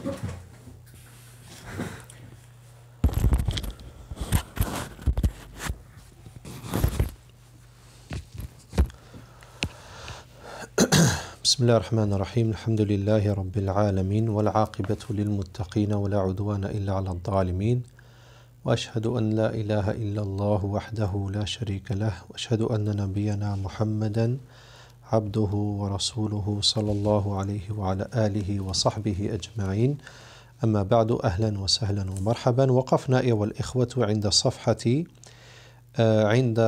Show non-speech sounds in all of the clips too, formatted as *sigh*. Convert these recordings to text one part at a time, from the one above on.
بسم الله الرحمن الرحيم الحمد لله رب العالمين والعاقبة للمتقين ولا عدوان إلا على الظالمين وأشهد أن لا إله إلا الله وحده لا شريك له وأشهد أن نبينا محمدًا عبده ورسوله صلى الله عليه وعلى آله وصحبه أجمعين أما بعد أهلا وسهلا ومرحبا وقفنا أيها الإخوة عند صفحة عند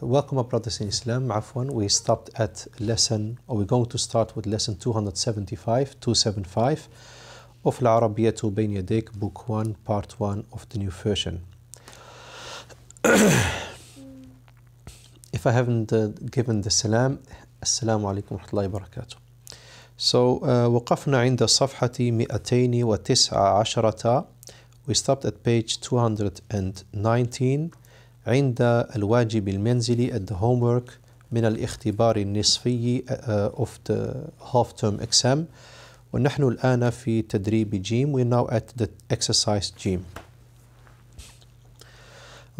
Welcome Brothers in Islam عفوا we stopped at lesson or we're going to start with lesson 275 275 of العربية بين يديك book 1 part 1 of the new version if I haven't uh, given the salam السلام عليكم ورحمة الله وبركاته So uh, وقفنا عند صفحة 219 We stopped at page 219 عند الواجب المنزلي at the homework من الاختبار النصفي uh, of the half term exam ونحن الآن في تدريب جيم We're now at the exercise gym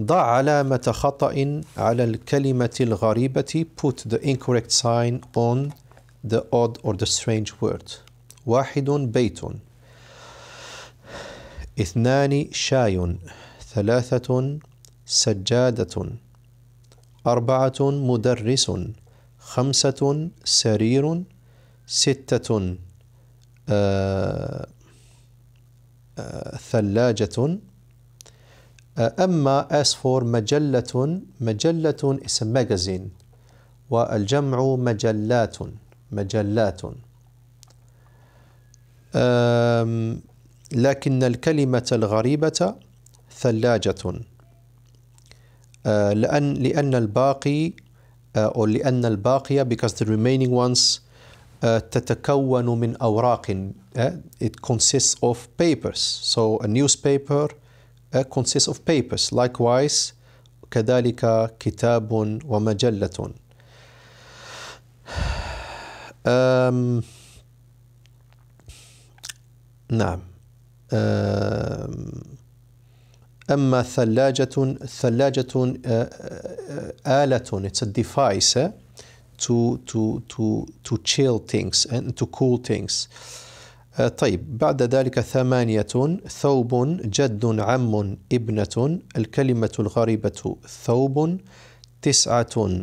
ضع علامة خطأ على الكلمة الغريبة put the incorrect sign on the odd or the strange word واحد بيت اثنان شاي ثلاثة سجادة أربعة مدرس خمسة سرير ستة آه آه ثلاجة أما S S4 مجلة مجلة is a magazine والجمع مجلات مجلات لكن الكلمة الغريبة ثلاجة آه، لأن لأن الباقي آه، أو لأن الباقية because the remaining ones آه، تتكون من أوراق it consists of papers so a newspaper Uh, consists of papers. Likewise, كذلك كتاب ومجلة. Um, نعم. Um, أما ثلاجة ثلاجة آلة it's a device eh, to to to to chill things and to cool things آه، طيب بعد ذلك ثمانية ثوب جد عم ابنة الكلمة الغريبة ثوب تسعة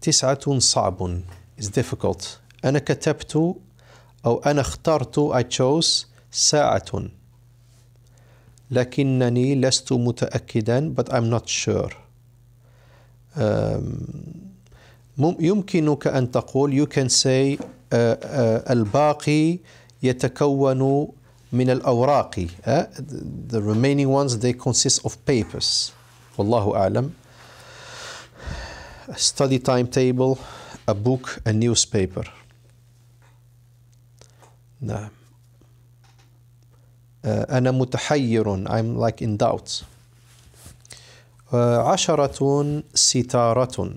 تسعة صعب is difficult أنا كتبت أو أنا اخترت I chose ساعة لكنني لست متأكدا but I'm not sure يمكنك أن تقول you can say الباقي يتكون من الأوراق the remaining ones they consist of papers والله أعلم a study timetable a book a newspaper نعم أنا متحير I'm like in doubt عشرة ستارة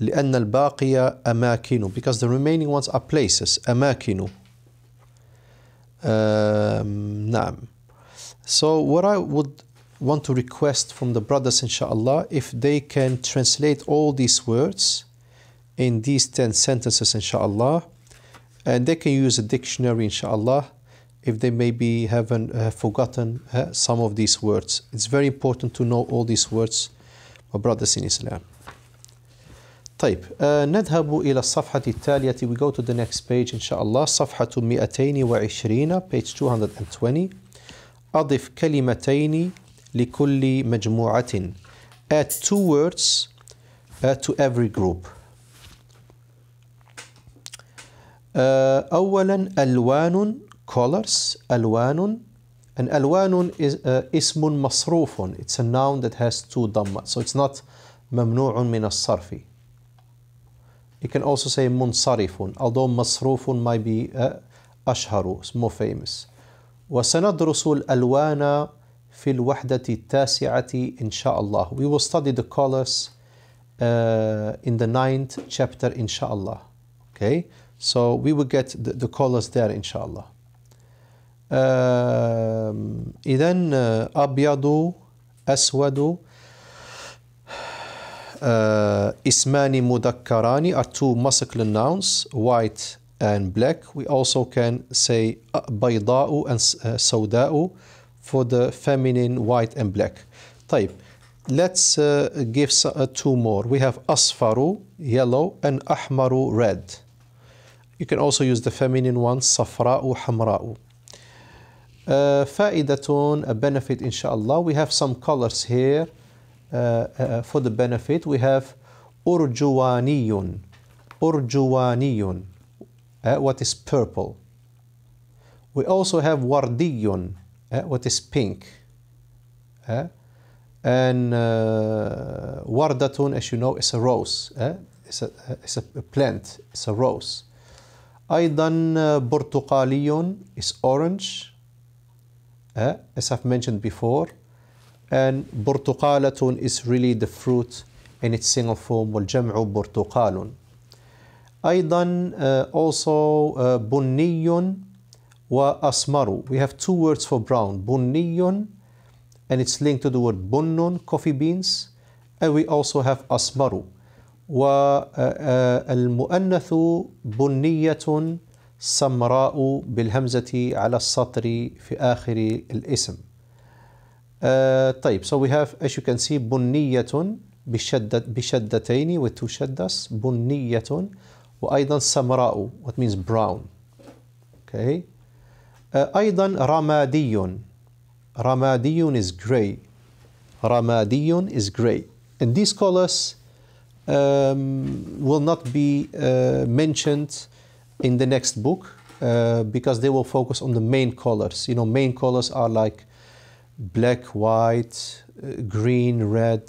لأن الباقية أماكن because the remaining ones are places أماكن um, نعم so what I would want to request from the brothers inshallah if they can translate all these words in these 10 sentences inshallah and they can use a dictionary inshallah if they maybe haven't uh, forgotten uh, some of these words. It's very important to know all these words, my brothers in Islam. طيب uh, نذهب إلى الصفحة التالية we go to the next page إن شاء الله صفحة 220 page 220 أضف كلمتين لكل مجموعة add two words uh, to every group uh, أولا ألوان colors alwanun and alwanun is uh, ismun masrufun it's a noun that has two dhamma so it's not mamnu'un min as-sarfi you can also say munsarifun although masrufun might be uh, ashharu it's more famous وسندرس الألوان في الوحدة التاسعة إن شاء الله we will study the colors uh, in the ninth chapter inshallah okay so we will get the, the colors there inshallah إذا أبيض أسود اسمان مذكران are two masculine nouns white and black we also can say بيضاء and سوداء for the feminine white and black طيب let's uh, give uh, two more. We have asfaru, yellow, and ahmaru, red. You can also use the feminine one, صفراء hamra'u. فائدتون uh, a benefit inshallah we have some colors here uh, uh, uh for the benefit we have أرجواني أرجواني uh, what is purple we also have وردي uh, what is pink uh, and uh, wardatun as you know is a rose uh, it's, a, uh, it's a plant it's a rose أيضا برتقالي is orange uh, as I've mentioned before. And burtuqalatun is really the fruit in its single form, والجمع برتقال. أيضا uh, also uh, بني وأسمر. We have two words for brown, بني and it's linked to the word بُنْون coffee beans, and we also have asmaru. والمؤنث بنية eh, eh, سمراء بالهمزة على السطر في آخر الاسم آه طيب so we have as you can see بنية بشدة بشدتين with two بنية وأيضا سمراء what means brown okay آه أيضا رمادي رمادي is gray رمادي is gray and these colors um, will not be uh, mentioned in the next book uh, because they will focus on the main colors. You know, main colors are like black, white, uh, green, red,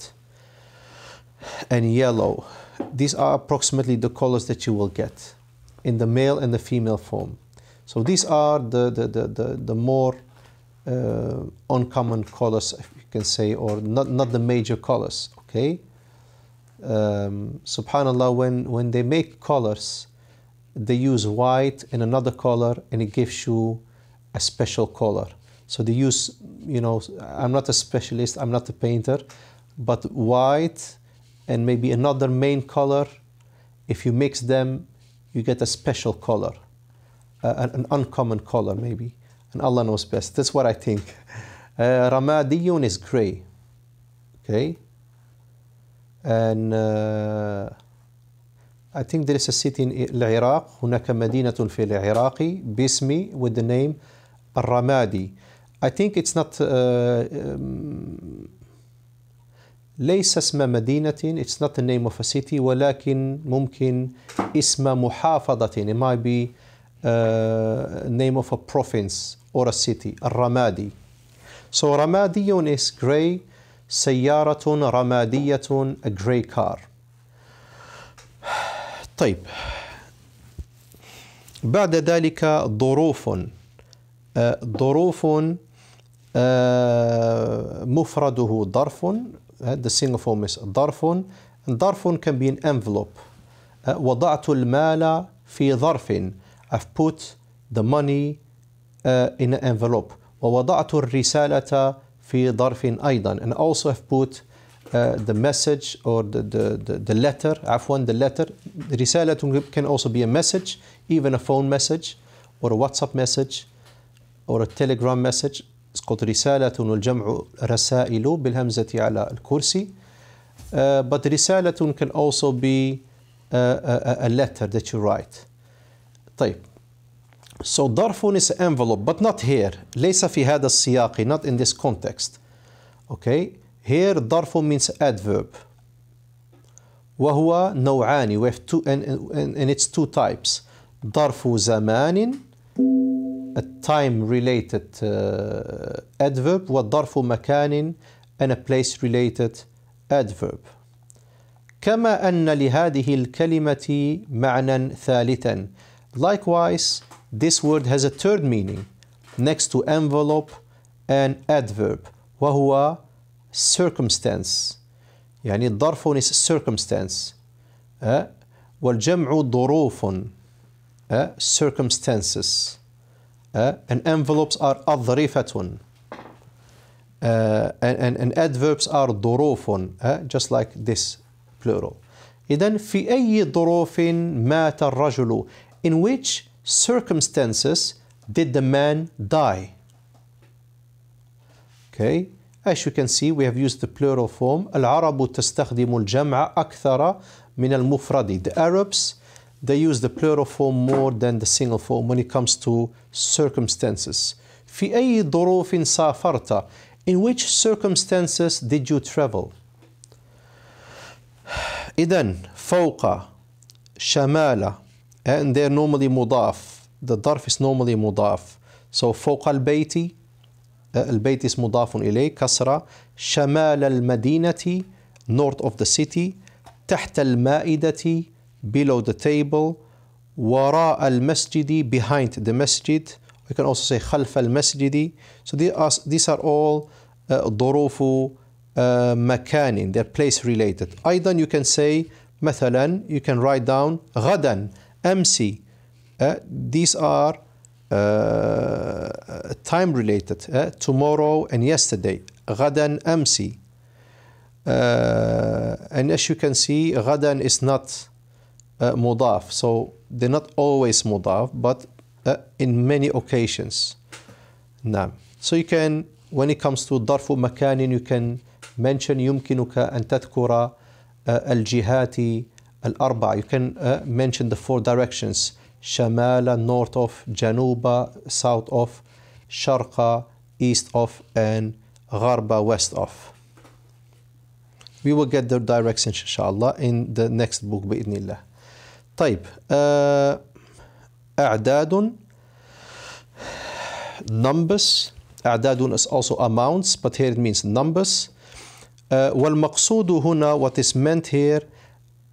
and yellow. These are approximately the colors that you will get in the male and the female form. So these are the, the, the, the, the more uh, uncommon colors, if you can say, or not, not the major colors, okay? Um, subhanallah, when, when they make colors, they use white in another color and it gives you a special color. So they use, you know, I'm not a specialist, I'm not a painter, but white and maybe another main color, if you mix them, you get a special color, uh, an, uncommon color maybe. And Allah knows best. That's what I think. *laughs* Uh, Ramadiyun is gray, okay? And. Uh, I think there is a city in العراق هناك مدينة في العراق باسم with the name الرمادي I think it's not uh, um, ليس اسم مدينة it's not the name of a city ولكن ممكن اسم محافظة it might be uh, name of a province or a city الرمادي so رمادي is grey سيارة رمادية a grey car طيب بعد ذلك ظروف آه، ظروف آه، مفرده ظرف هذا آه، السينغفوم ظرف ظرف can be انفلوب envelope وضعت المال في ظرف I've put the money in an envelope ووضعت الرسالة في ظرف أيضا and also I've put uh, the message or the, the, the, the letter, afwan, the letter. Risalatun can also be a message, even a phone message or a WhatsApp message or a telegram message. It's called Risalatun al-jam'u rasailu bil-hamzati ala al-kursi. Uh, but risalatun can also be uh, a, a, letter that you write. طيب. So darfun is an envelope, but not here. ليس في هذا السياق, not in this context. Okay? Here ظرف means adverb وهو نوعان we have two and, and, and it's two types ظرف زمان a time related uh, adverb وظرف مكان and a place related adverb كما أن لهذه الكلمة معنى ثالثا Likewise, this word has a third meaning next to envelope and adverb وهو circumstance يعني الظرف is circumstance أه؟ والجمع ظروف أه؟ circumstances أه؟ and envelopes are أظرفة uh, and, and, and adverbs are ظروف uh, just like this plural إذا في أي ظروف مات الرجل in which circumstances did the man die okay As you can see, we have used the plural form. العرب تستخدم الجمع أكثر من المفرد. The Arabs, they use the plural form more than the single form when it comes to circumstances. في أي ظروف سافرت? In which circumstances did you travel? إذن فوق شمالة and they're normally مضاف. The ظرف is normally مضاف. So فوق البيت البيت اسم مضاف إليه كسرة شمال المدينة north of the city تحت المائدة below the table وراء المسجد behind the masjid we can also say خلف المسجد so these are all uh, ظروف uh, مكان they're place related أيضا you can say مثلا you can write down غدا أمسي uh, these are Uh, time related eh? tomorrow and yesterday غدا أمسي uh, and as you can see غدا is not مضاف uh, so they're not always مضاف but in many occasions نعم so you can when it comes to ظرف مكان you can mention يمكنك أن تذكر الجهات الأربع you can mention the four directions شمالا north of جنوبا south of شرقا east of and غربا west of we will get the directions إن شاء الله in the next book بإذن الله طيب أعداد numbers أعداد is also amounts but here it means numbers uh, والمقصود هنا what is meant here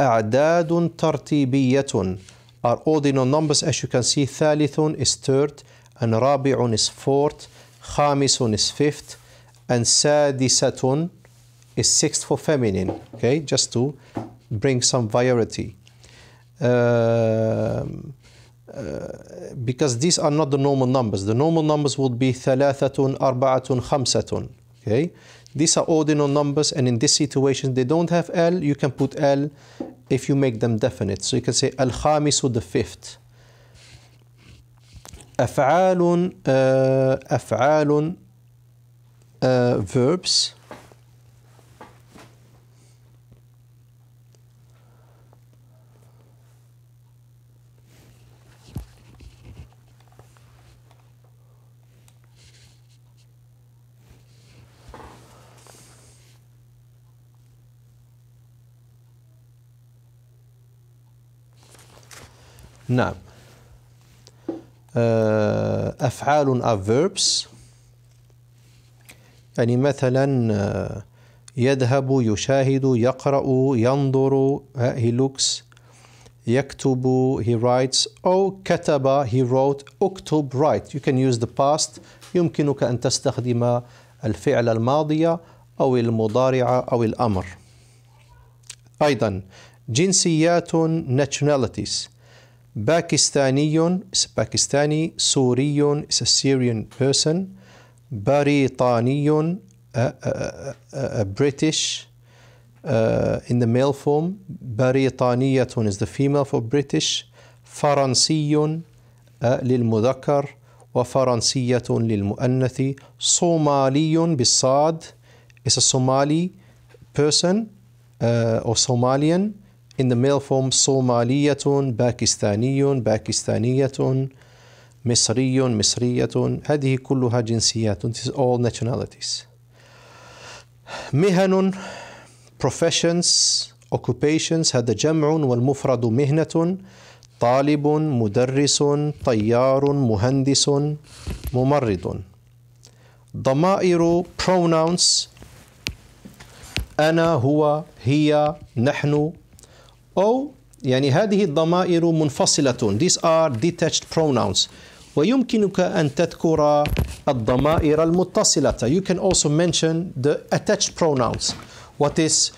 أعداد ترتيبية are ordinal numbers as you can see thalithun is third and رابع is fourth خامس is fifth and sadisatun is sixth for feminine okay just to bring some variety um, uh, because these are not the normal numbers. The normal numbers would be thalathatun, arbaatun, khamsatun. Okay, these are ordinal numbers, and in this situation they don't have l. You can put l if you make them definite. So you can say الخامس the fifth. أفعال uh, أفعال uh, verbs نعم آه، أفعال adverbs يعني مثلا آه، يذهب يشاهد يقرأ ينظر آه، he looks يكتب he writes أو كتب he wrote اكتب write you can use the past يمكنك أن تستخدم الفعل الماضية أو المضارعة أو الأمر أيضا جنسيات nationalities باكستاني is باكستاني سوري is a Syrian person بريطاني a, a, a, a British uh, in the male form بريطانية is the female for British فرنسي للمذكر وفرنسية للمؤنث صومالي بالصاد is a Somali person uh, or Somalian in the male form صومالية باكستاني باكستانية مصري مصرية هذه كلها جنسيات this is all nationalities مهن professions occupations هذا جمع والمفرد مهنة طالب مدرس طيار مهندس ممرض ضمائر pronouns أنا هو هي نحن أو يعني هذه الضمائر منفصلة these are detached pronouns ويمكنك أن تذكر الضمائر المتصلة you can also mention the attached pronouns what is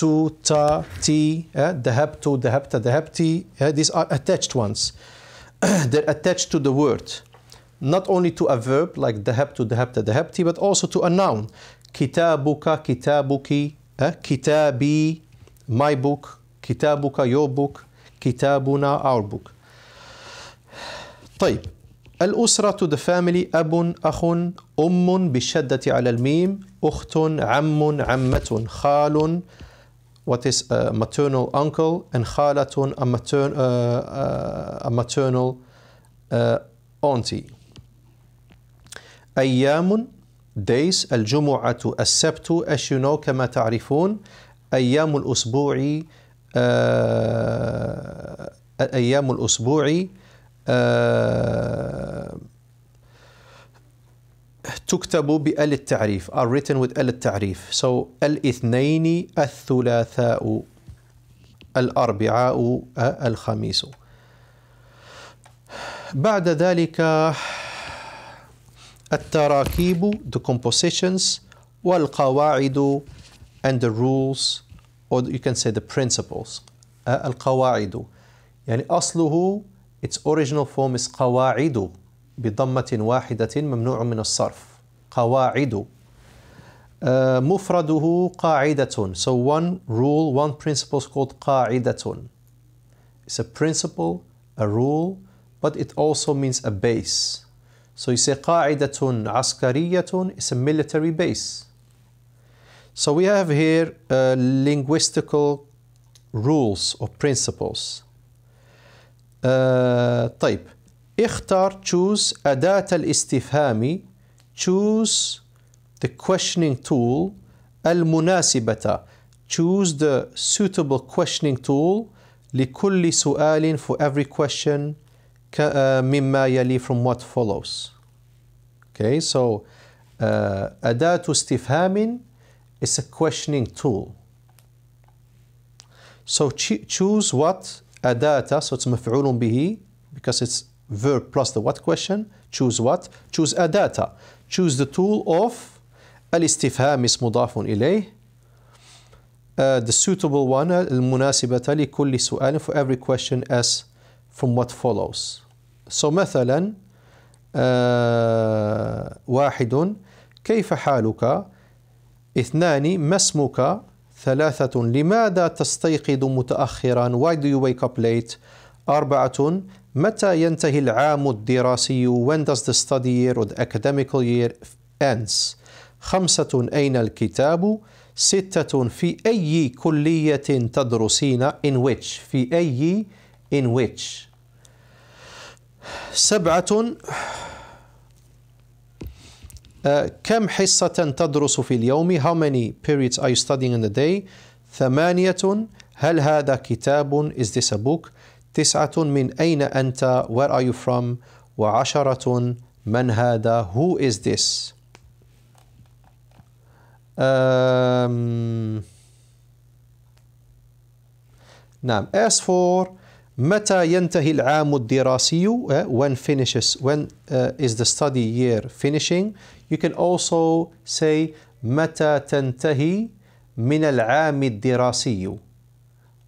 to, ta, ti ذهبت ذهبت ذهبت these are attached ones they're attached to the word not only to a verb like ذهبت ذهبت ذهبت but also to a noun كتابك كتابك كتابي my book كتابك your book كتابنا our book طيب الأسرة the family أب أخ أم بالشدة على الميم أخت عم عمة خال what is a maternal uncle and خالة a, matern, uh, uh a maternal uh, auntie أيام days الجمعة السبت as you know كما تعرفون أيام الأسبوع آه، أيام الأسبوع آه، تكتب بأل التعريف are written with أل التعريف so الاثنين الثلاثاء الأربعاء الخميس بعد ذلك التراكيب the compositions والقواعد and the rules or you can say the principles Al القواعد يعني أصله its original form is قواعد بضمة واحدة ممنوع من الصرف قواعد مفرده قاعدة so one rule one principle is called قاعدة it's a principle a rule but it also means a base so you say قاعدة عسكرية is a military base so we have here uh, linguistical rules or principles. Uh, طيب اختار choose أداة الاستفهام choose the questioning tool المناسبة choose the suitable questioning tool لكل سؤال for every question uh, مما يلي from what follows okay so uh, أداة استفهام it's a questioning tool. So choose what data so it's مفعول به because it's verb plus the what question. Choose what? Choose data. Choose the tool of الاستفهام is مضاف إليه. Uh, the suitable one المناسبة لكل سؤال for every question as from what follows. So مثلا واحد كيف حالك؟ اثنان ما اسمك ثلاثة لماذا تستيقظ متأخرا why do you wake up late أربعة متى ينتهي العام الدراسي when does the study year or the academic year ends خمسة أين الكتاب ستة في أي كلية تدرسين in which في أي in which سبعة كم حصة تدرس في اليوم how many periods are you studying in the day ثمانية هل هذا كتاب is this a book تسعة من أين أنت where are you from وعشرة من هذا who is this um, نعم as for متى ينتهي العام الدراسي when finishes when uh, is the study year finishing You can also say متى تنتهي من العام الدراسي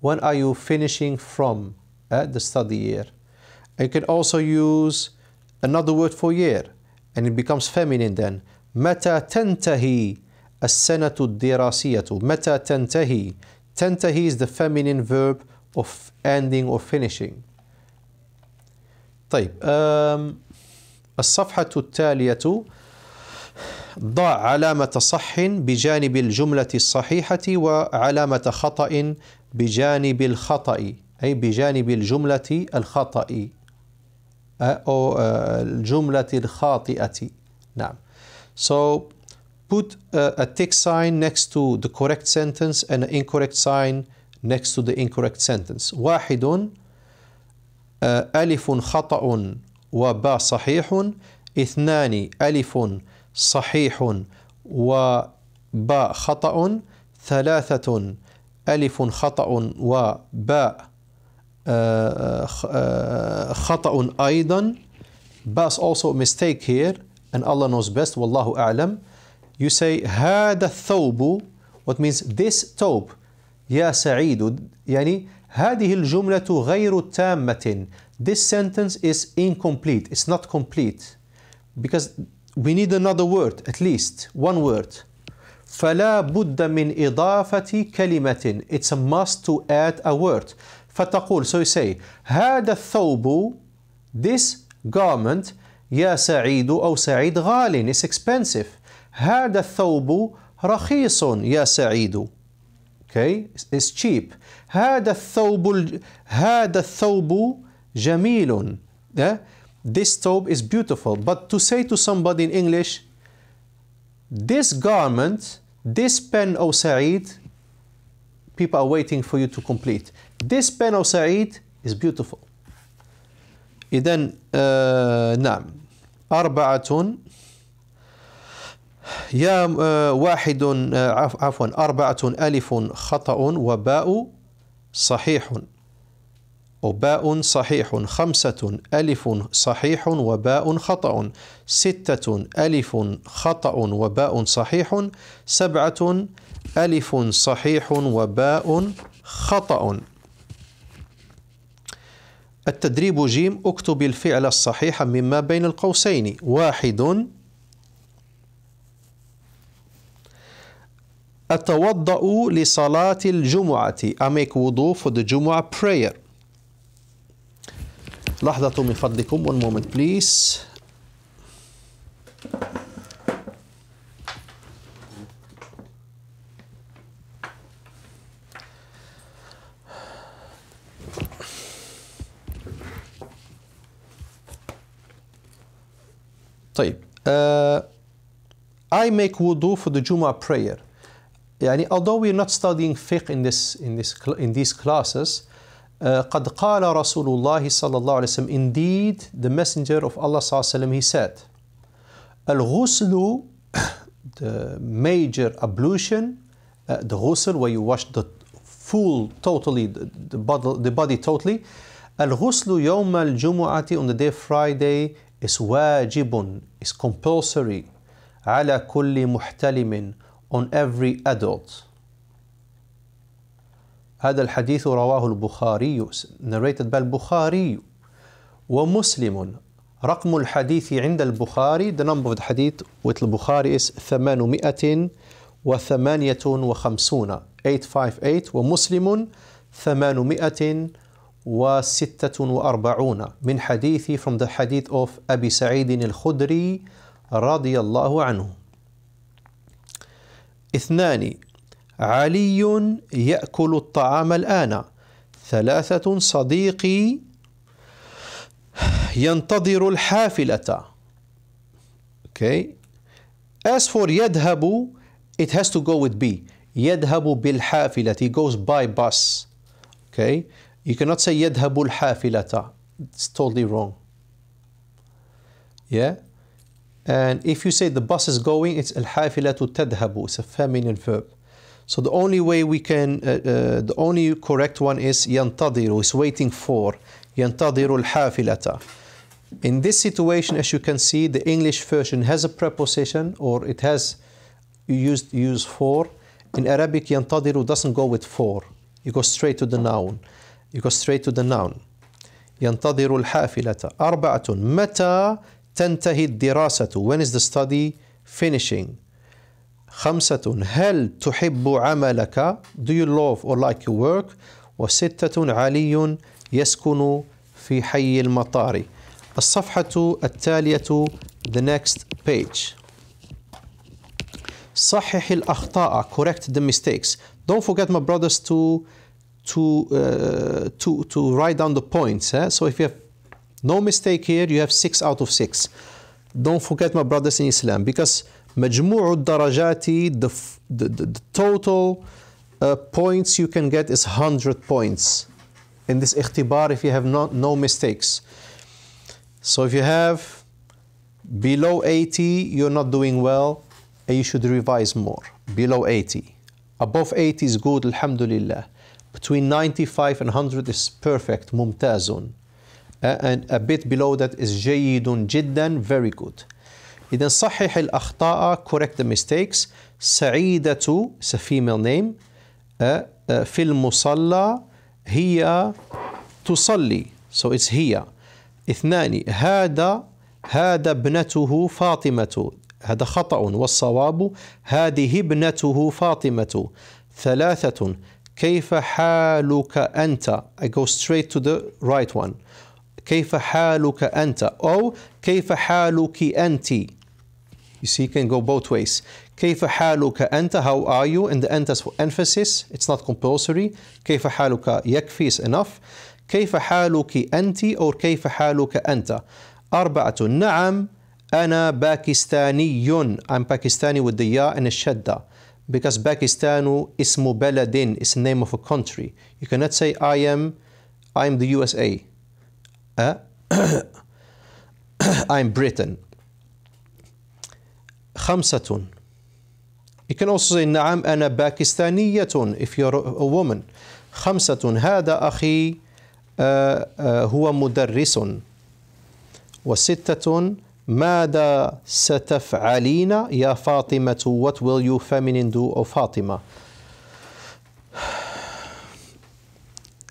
When are you finishing from uh, the study year? You can also use another word for year and it becomes feminine then. متى تنتهي السنة الدراسية متى تنتهي تنتهي is the feminine verb of ending or finishing طيب um, الصفحة التالية ضع علامة صح بجانب الجملة الصحيحة وعلامة خطأ بجانب الخطأ أي بجانب الجملة الخطأ أو الجملة الخاطئة نعم So put a, a tick sign next to the correct sentence and an incorrect sign next to the incorrect sentence واحد ألف خطأ وباء صحيح اثنان ألف صحيح وباء خطأ ثلاثة ألف خطأ وباء خطأ أيضا بس also mistake here and Allah knows best والله أعلم you say هذا الثوب what means this ثوب يا سعيد يعني هذه الجملة غير تامة this sentence is incomplete it's not complete because we need another word at least one word فلا بد من إضافة كلمة it's a must to add a word فتقول so you say هذا الثوب this garment يا سعيد أو سعيد غال it's expensive هذا الثوب رخيص يا سعيد okay it's cheap هذا الثوب هذا الثوب جميل yeah? this robe is beautiful. But to say to somebody in English, this garment, this pen O Sa'id, people are waiting for you to complete. This pen O Sa'id is beautiful. إذن نعم أربعة يا واحد عفوا أربعة ألف خطأ وباء صحيح وباء صحيح خمسة ألف صحيح وباء خطأ ستة ألف خطأ وباء صحيح سبعة ألف صحيح وباء خطأ التدريب جيم اكتب الفعل الصحيح مما بين القوسين واحد أتوضأ لصلاة الجمعة I make wudu for the Jumu'ah prayer لحظة من فضلكم one moment please طيب uh, I make wudu for the Juma prayer يعني although we're not studying fiqh in this in this in these classes قد قال رسول الله صلى الله عليه وسلم indeed the messenger of Allah صلى الله عليه وسلم he said الغسل the major ablution uh, the ghusl where you wash the full totally the, the body, the body totally الغسل يوم الجمعة on the day Friday is واجب is compulsory على كل محتلم on every adult هذا الحديث رواه البخاري narrated by البخاري ومسلم رقم الحديث عند البخاري the number of the hadith with البخاري is 858 858 ومسلم 846 من حديث from the hadith of أبي سعيد الخدري رضي الله عنه اثنان علي يأكل الطعام الآن ثلاثة صديقي ينتظر الحافلة okay as for يذهب it has to go with B يذهب بالحافلة he goes by bus okay you cannot say يذهب الحافلة it's totally wrong yeah and if you say the bus is going it's الحافلة تذهب it's a feminine verb So the only way we can, uh, uh, the only correct one is ينتظر, is waiting for. ينتظر الحافلة. In this situation, as you can see, the English version has a preposition or it has used use for. In Arabic, ينتظر doesn't go with for. You go straight to the noun. You go straight to the noun. ينتظر الحافلة. أربعة متى تنتهي الدراسة? When is the study finishing? خمسة هل تحب عملك Do you love or like your work وستة علي يسكن في حي المطار الصفحة التالية The next page صحح الأخطاء Correct the mistakes Don't forget my brothers to to uh, to to write down the points eh? so if you have no mistake here you have six out of six don't forget my brothers in Islam because مجموع الدرجات the, the, the total uh, points you can get is 100 points in this اختبار if you have not, no mistakes so if you have below 80 you're not doing well and you should revise more below 80 above 80 is good alhamdulillah between 95 and 100 is perfect ممتازٌ uh, and a bit below that is جيد جدا very good إذا صحح الأخطاء correct the mistakes سعيدة it's a female name في المصلى هي تصلي so it's هي اثنان هذا هذا ابنته فاطمة هذا خطأ والصواب هذه ابنته فاطمة ثلاثة كيف حالك أنت I go straight to the right one كيف حالك أنت أو كيف حالك أنتِ You see, it can go both ways. كيف حالك أنت? How are you? And the أنت is for emphasis. It's not compulsory. كيف حالك يكفي is enough. كيف حالك أنت or كيف حالك أنت? أربعة نعم أنا باكستاني. I'm Pakistani with the ya and the shadda. Because Pakistan is baladin, it's the name of a country. You cannot say I am, I am the USA. Uh, *coughs* I'm Britain. خمسة You can also say نعم أنا باكستانية if you're a woman خمسة هذا أخي آه، آه، هو مدرس وستة ماذا ستفعلين يا فاطمة what will you feminine do أو فاطمة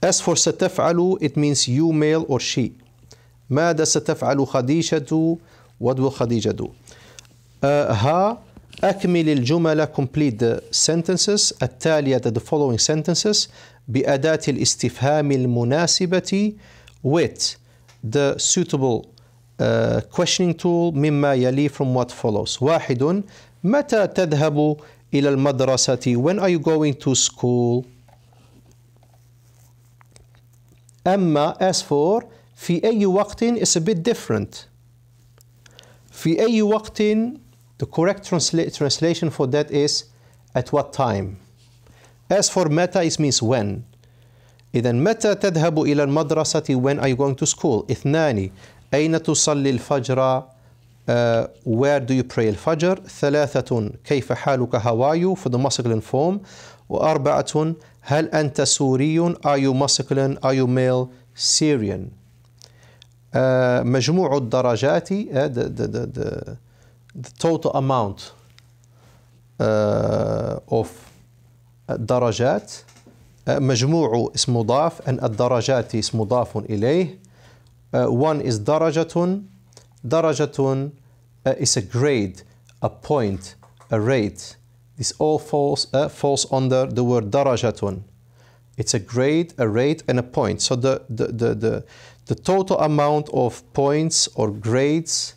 As for ستفعل it means you male or she ماذا ستفعل خديجة what will خديجة do ها أكمل الجملة complete the sentences التالية the following sentences بأداة الاستفهام المناسبة with the suitable uh, questioning tool مما يلي from what follows واحد متى تذهب إلى المدرسة when are you going to school أما as for في أي وقت is a bit different في أي وقت The correct transla translation for that is at what time. As for متى it means when. إذا متى تذهب إلى المدرسة when are you going to school اثنان أين تصلي الفجر uh, where do you pray الفجر ثلاثة كيف حالك هوايو for the masculine form وأربعة هل أنت سوري are you masculine are you male Syrian uh, مجموع الدرجات uh, the, the, the, the, the total amount uh, of darajat مجموع uh, is mudaf and الدرجات اسم مضاف إليه uh, one is درجة درجة uh, is a grade a point a rate this all falls uh, falls under the word darajatun it's a grade a rate and a point so the the the the, the total amount of points or grades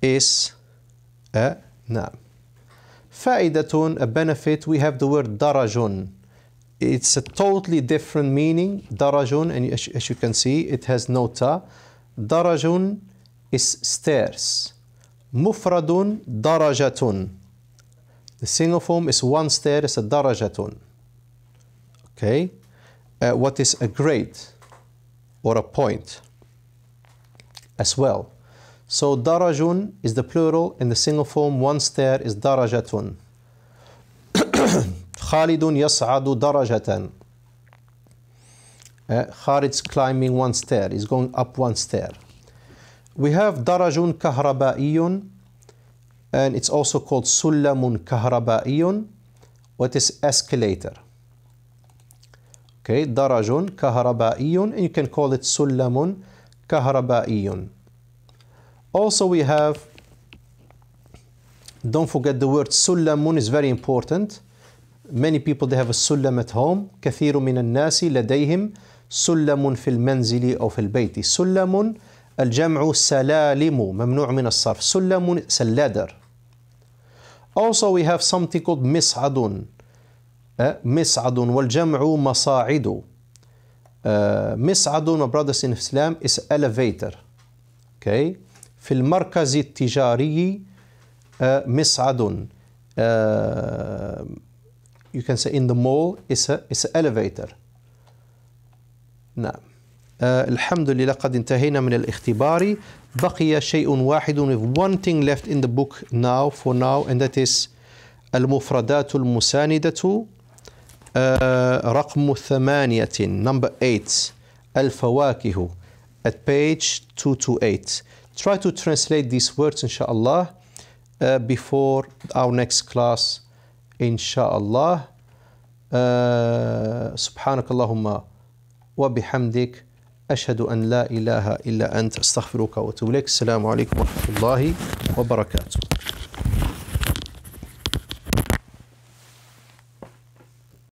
is uh, نعم. فائدة, a benefit, we have the word darajun. It's a totally different meaning. Darajun, and as, as you can see, it has no ta. Darajun is stairs. Mufradun, darajatun. The single form is one stair, it's a darajatun. Okay? Uh, what is a grade or a point as well? So darajun is the plural in the single form. One stair is darajatun. *coughs* Khalidun yas'adu darajatan. Eh, Khalid's climbing one stair. He's going up one stair. We have darajun kahrabaiyun, and it's also called sullamun kahrabaiyun. What is escalator? Okay, darajun kahrabaiyun, and you can call it sullamun kahrabaiyun. Also we have, don't forget the word سلم is very important. Many people they have a سلم at home. كثير من الناس لديهم سلم في المنزل أو في البيت. سلم الجمع سلالم ممنوع من الصرف. سلم سلادر. Also we have something called مصعد. مصعد والجمع مصاعد. مصعد my brothers in Islam is elevator. Okay. في المركز التجاري آه، مصعد آه، you can say in the mall is a, is a elevator نعم آه، الحمد لله قد انتهينا من الاختبار بقي شيء واحد with one thing left in the book now for now and that is المفردات المساندة رقم ثمانية number 8 الفواكه at page 228 try to translate these words inshallah uh, before our next class inshallah uh, سبحانك اللهم وبحمدك أشهد أن لا إله إلا أنت أستغفرك وأتوب إليك السلام عليكم ورحمة الله وبركاته